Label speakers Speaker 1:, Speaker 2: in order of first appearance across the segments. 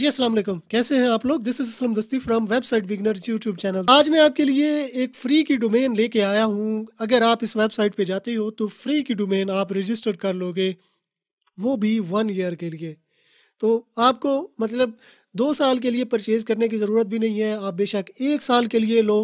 Speaker 1: जी अस्सलाम वालेकुम कैसे हैं आप लोग this is Aslam Dasti from website beginners YouTube channel आज मैं आपके लिए एक फ्री की डोमेन लेके आया हूं अगर आप इस वेबसाइट पे जाते हो तो फ्री की डोमेन आप रजिस्टर कर लोगे वो भी वन ईयर के लिए तो आपको मतलब दो साल के लिए परचेज़ करने की ज़रूरत भी नहीं है आप बेशक एक साल के लिए लो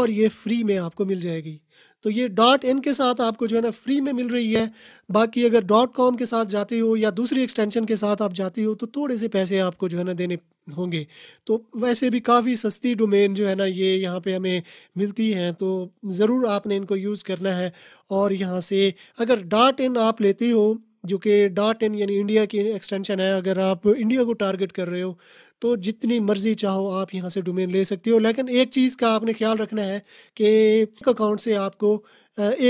Speaker 1: और ये फ्री में आपको मिल जाएगी तो ये डॉट इन के साथ आपको जो है ना फ्री में मिल रही है बाकी अगर डॉट कॉम के साथ जाते हो या दूसरी एक्सटेंशन के साथ आप जाते हो तो थोड़े से पैसे आपको जो है ना देने होंगे तो वैसे भी काफ़ी सस्ती डोमेन जो है ना ये यहाँ पे हमें मिलती हैं तो ज़रूर आपने इनको यूज़ करना है और यहाँ से अगर डॉट इन आप लेते हो जो कि डॉट इन यानी इंडिया की एक्सटेंशन है अगर आप इंडिया को टारगेट कर रहे हो तो जितनी मर्जी चाहो आप यहाँ से डोमेन ले सकते हो लेकिन एक चीज़ का आपने ख्याल रखना है कि एक अकाउंट से आपको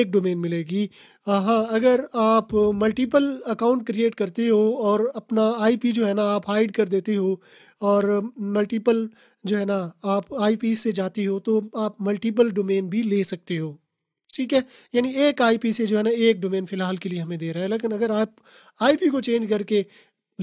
Speaker 1: एक डोमेन मिलेगी हाँ अगर आप मल्टीपल अकाउंट क्रिएट करते हो और अपना आईपी जो है ना आप हाइड कर देते हो और मल्टीपल जो है ना आप आईपी से जाती हो तो आप मल्टीपल डोमेन भी ले सकते हो ठीक है यानी एक आईपी से जो है ना एक डोमेन फ़िलहाल के लिए हमें दे रहा है लेकिन अगर आप आईपी को चेंज करके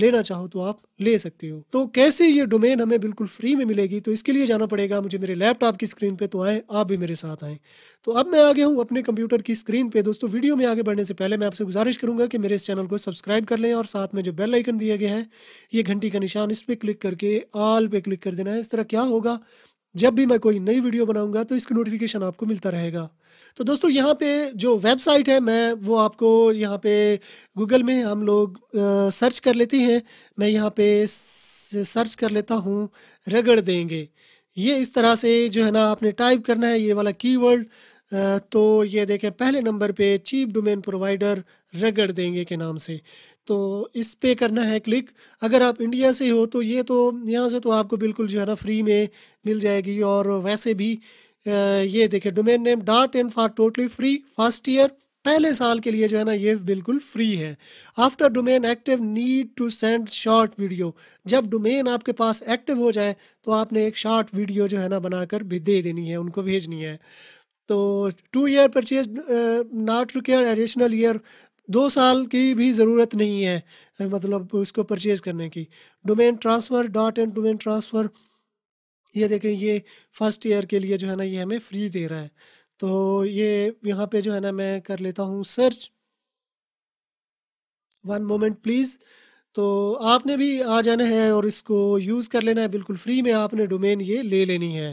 Speaker 1: लेना चाहो तो आप ले सकते हो तो कैसे ये डोमेन हमें बिल्कुल फ्री में मिलेगी तो इसके लिए जाना पड़ेगा मुझे मेरे लैपटॉप की स्क्रीन पे तो आए आप भी मेरे साथ आए तो अब मैं आगे हूँ अपने कंप्यूटर की स्क्रीन पे दोस्तों वीडियो में आगे बढ़ने से पहले मैं आपसे गुजारिश करूंगा कि मेरे इस चैनल को सब्सक्राइब कर लें और साथ में जो बेल आइकन दिया गया है ये घंटी का निशान इस पर क्लिक करके आल पे क्लिक कर देना है इस तरह क्या होगा जब भी मैं कोई नई वीडियो बनाऊंगा तो इसका नोटिफिकेशन आपको मिलता रहेगा तो दोस्तों यहाँ पे जो वेबसाइट है मैं वो आपको यहाँ पे गूगल में हम लोग आ, सर्च कर लेते हैं मैं यहाँ पे सर्च कर लेता हूँ रगड़ देंगे ये इस तरह से जो है ना आपने टाइप करना है ये वाला कीवर्ड तो ये देखें पहले नंबर पे चीफ डोमेन प्रोवाइडर रगड़ देंगे के नाम से तो इस पे करना है क्लिक अगर आप इंडिया से हो तो ये तो यहाँ से तो आपको बिल्कुल जो है ना फ्री में मिल जाएगी और वैसे भी ये देखें domain name dot in for totally free first year पहले साल के लिए जो है ना ये बिल्कुल फ्री है after domain active need to send short video जब डोमेन आपके पास एक्टिव हो जाए तो आपने एक शॉर्ट वीडियो जो है ना बनाकर भी दे देनी है उनको भेजनी है तो two year purchase not require additional year दो साल की भी ज़रूरत नहीं है मतलब उसको परचेज़ करने की domain transfer dot and domain transfer ये देखें ये फर्स्ट ईयर के लिए जो है ना ये हमें फ्री दे रहा है तो ये यहाँ पे जो है ना मैं कर लेता हूँ सर्च वन मोमेंट प्लीज़ तो आपने भी आ जाना है और इसको यूज़ कर लेना है बिल्कुल फ्री में आपने डोमेन ये ले लेनी है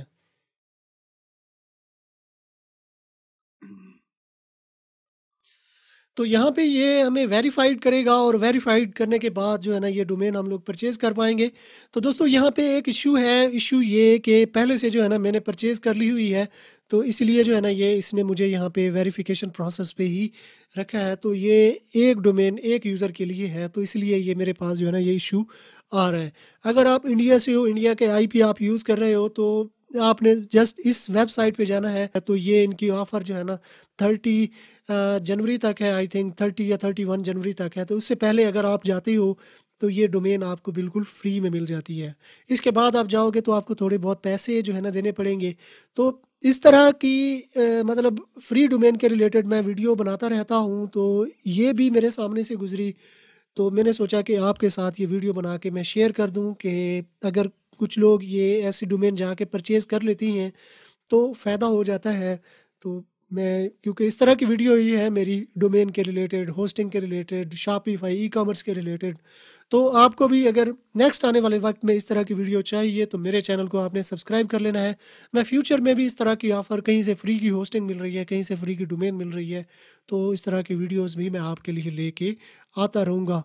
Speaker 1: तो यहाँ पे ये हमें वेरीफाइड करेगा और वेरीफाइड करने के बाद जो है ना ये डोमेन हम लोग परचेज़ कर पाएंगे तो दोस्तों यहाँ पे एक इशू है इशू ये कि पहले से जो है ना मैंने परचेज़ कर ली हुई है तो इसलिए जो है ना ये इसने मुझे यहाँ पे वेरिफिकेशन प्रोसेस पे ही रखा है तो ये एक डोमेन एक यूज़र के लिए है तो इसलिए ये मेरे पास जो है ना ये इशू आ रहा है अगर आप इंडिया से हो इंडिया के आईपी आप यूज़ कर रहे हो तो आपने जस्ट इस वेबसाइट पे जाना है तो ये इनकी ऑफ़र जो है ना थर्टी जनवरी तक है आई थिंक थर्टी या थर्टी वन जनवरी तक है तो उससे पहले अगर आप जाते हो तो ये डोमेन आपको बिल्कुल फ्री में मिल जाती है इसके बाद आप जाओगे तो आपको थोड़े बहुत पैसे जो है ना देने पड़ेंगे तो इस तरह की आ, मतलब फ्री डोमेन के रिलेटेड मैं वीडियो बनाता रहता हूँ तो ये भी मेरे सामने से गुजरी तो मैंने सोचा कि आपके साथ ये वीडियो बना के मैं शेयर कर दूँ कि अगर कुछ लोग ये ऐसी डोमेन जहाँ के परचेज कर लेती हैं तो फ़ायदा हो जाता है तो मैं क्योंकि इस तरह की वीडियो ही है मेरी डोमेन के रिलेटेड होस्टिंग के रिलेटेड शापीफाई ई कॉमर्स के रिलेटेड तो आपको भी अगर नेक्स्ट आने वाले वक्त में इस तरह की वीडियो चाहिए तो मेरे चैनल को आपने सब्सक्राइब कर लेना है मैं फ्यूचर में भी इस तरह की ऑफ़र कहीं से फ्री की होस्टिंग मिल रही है कहीं से फ्री की डोमेन मिल रही है तो इस तरह की वीडियोज़ भी मैं आपके लिए लेके आता रहूँगा